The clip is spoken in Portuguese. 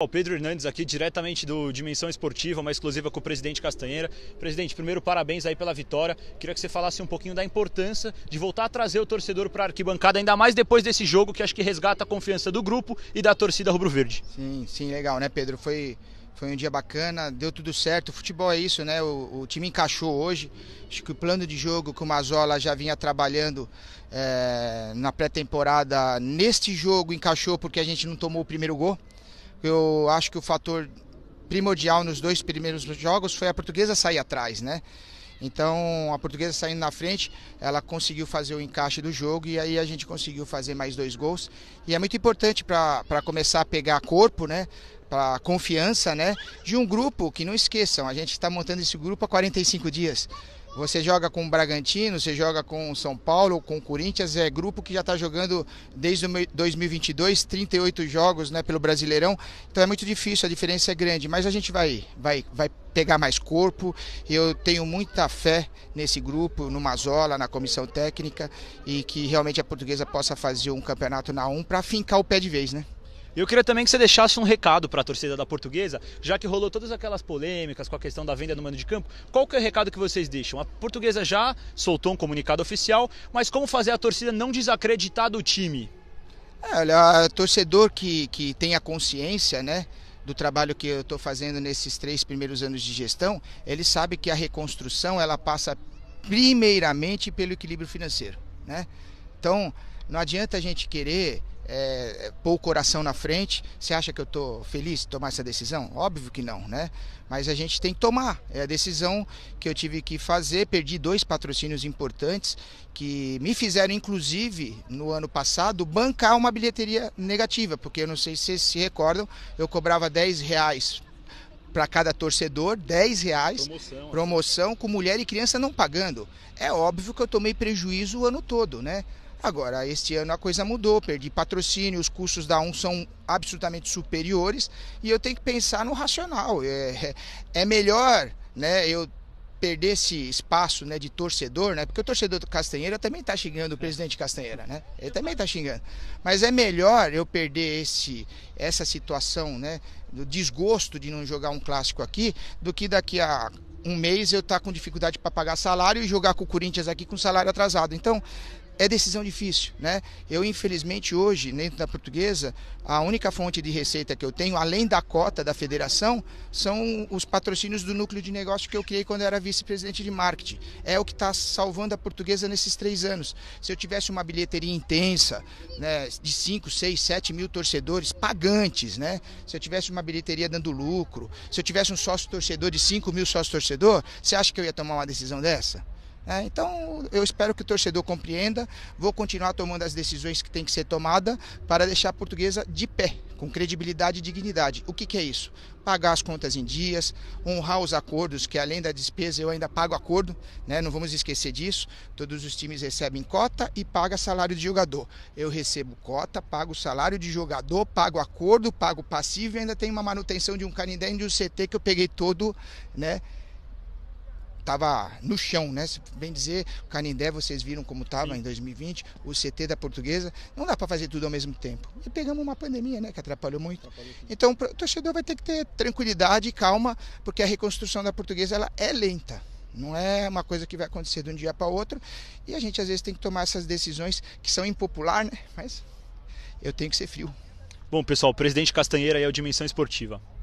O Pedro Hernandes aqui, diretamente do Dimensão Esportiva, uma exclusiva com o presidente Castanheira. Presidente, primeiro parabéns aí pela vitória. Queria que você falasse um pouquinho da importância de voltar a trazer o torcedor para a arquibancada, ainda mais depois desse jogo que acho que resgata a confiança do grupo e da torcida rubro-verde. Sim, sim, legal, né, Pedro? Foi, foi um dia bacana, deu tudo certo. O futebol é isso, né? O, o time encaixou hoje. Acho que o plano de jogo que o Mazola já vinha trabalhando é, na pré-temporada, neste jogo encaixou porque a gente não tomou o primeiro gol eu acho que o fator primordial nos dois primeiros jogos foi a portuguesa sair atrás, né? Então, a portuguesa saindo na frente, ela conseguiu fazer o encaixe do jogo e aí a gente conseguiu fazer mais dois gols. E é muito importante para começar a pegar corpo, né? Para confiança, né? De um grupo que não esqueçam, a gente está montando esse grupo há 45 dias. Você joga com o Bragantino, você joga com o São Paulo, com o Corinthians, é grupo que já está jogando desde 2022, 38 jogos né, pelo Brasileirão. Então é muito difícil, a diferença é grande, mas a gente vai, vai, vai pegar mais corpo. Eu tenho muita fé nesse grupo, no Mazola, na comissão técnica e que realmente a portuguesa possa fazer um campeonato na 1 para fincar o pé de vez, né? eu queria também que você deixasse um recado para a torcida da Portuguesa, já que rolou todas aquelas polêmicas com a questão da venda no mano de campo. Qual que é o recado que vocês deixam? A Portuguesa já soltou um comunicado oficial, mas como fazer a torcida não desacreditar do time? É, olha, torcedor que, que tem a consciência, né? do trabalho que eu estou fazendo nesses três primeiros anos de gestão, ele sabe que a reconstrução ela passa primeiramente pelo equilíbrio financeiro, né? Então, não adianta a gente querer é, pôr o coração na frente. Você acha que eu estou feliz de tomar essa decisão? Óbvio que não, né? Mas a gente tem que tomar. É a decisão que eu tive que fazer. Perdi dois patrocínios importantes que me fizeram, inclusive, no ano passado, bancar uma bilheteria negativa, porque eu não sei se vocês se recordam, eu cobrava 10 reais para cada torcedor, 10 reais. Promoção, né? promoção com mulher e criança não pagando. É óbvio que eu tomei prejuízo o ano todo, né? Agora, este ano a coisa mudou, perdi patrocínio, os custos da um são absolutamente superiores e eu tenho que pensar no racional. É, é melhor né, eu perder esse espaço né, de torcedor, né? Porque o torcedor do Castanheira também está xingando o é. presidente Castanheira, né? Ele também está xingando. Mas é melhor eu perder esse, essa situação, né? Do desgosto de não jogar um clássico aqui, do que daqui a um mês eu estar tá com dificuldade para pagar salário e jogar com o Corinthians aqui com salário atrasado. Então, é decisão difícil, né? Eu infelizmente hoje dentro da portuguesa a única fonte de receita que eu tenho, além da cota da federação, são os patrocínios do núcleo de negócio que eu criei quando eu era vice-presidente de marketing. É o que está salvando a portuguesa nesses três anos. Se eu tivesse uma bilheteria intensa, né, de 5, 6, 7 mil torcedores pagantes, né? Se eu tivesse uma bilheteria dando lucro, se eu tivesse um sócio torcedor de 5 mil sócio torcedor, você acha que eu ia tomar uma decisão dessa? É, então, eu espero que o torcedor compreenda. Vou continuar tomando as decisões que tem que ser tomada para deixar a portuguesa de pé, com credibilidade e dignidade. O que, que é isso? Pagar as contas em dias, honrar os acordos, que além da despesa eu ainda pago acordo, né? não vamos esquecer disso. Todos os times recebem cota e paga salário de jogador. Eu recebo cota, pago salário de jogador, pago acordo, pago passivo e ainda tem uma manutenção de um canindé e de um CT que eu peguei todo, né? estava no chão, né? Se bem dizer, o Canindé, vocês viram como estava em 2020, o CT da Portuguesa, não dá para fazer tudo ao mesmo tempo. E pegamos uma pandemia, né, que atrapalhou muito. então, o torcedor vai ter que ter tranquilidade e calma, porque a reconstrução da Portuguesa ela é lenta. Não é uma coisa que vai acontecer de um dia para outro. E a gente às vezes tem que tomar essas decisões que são impopular, né? Mas eu tenho que ser frio. Bom, pessoal, o presidente Castanheira é o Dimensão Esportiva.